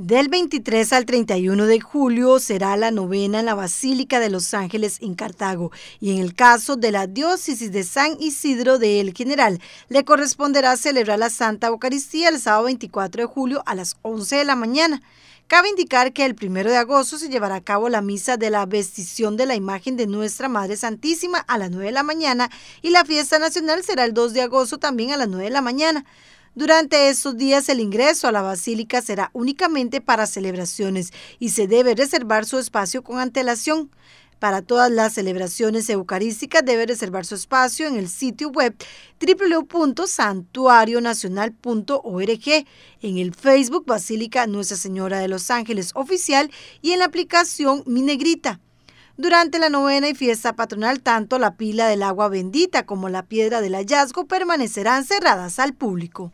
Del 23 al 31 de julio será la novena en la Basílica de los Ángeles en Cartago y en el caso de la diócesis de San Isidro de El General le corresponderá celebrar la Santa Eucaristía el sábado 24 de julio a las 11 de la mañana. Cabe indicar que el 1 de agosto se llevará a cabo la misa de la vestición de la imagen de Nuestra Madre Santísima a las 9 de la mañana y la fiesta nacional será el 2 de agosto también a las 9 de la mañana. Durante estos días el ingreso a la basílica será únicamente para celebraciones y se debe reservar su espacio con antelación. Para todas las celebraciones eucarísticas debe reservar su espacio en el sitio web www.santuarionacional.org, en el Facebook Basílica Nuestra Señora de los Ángeles Oficial y en la aplicación Mi Negrita. Durante la novena y fiesta patronal, tanto la pila del agua bendita como la piedra del hallazgo permanecerán cerradas al público.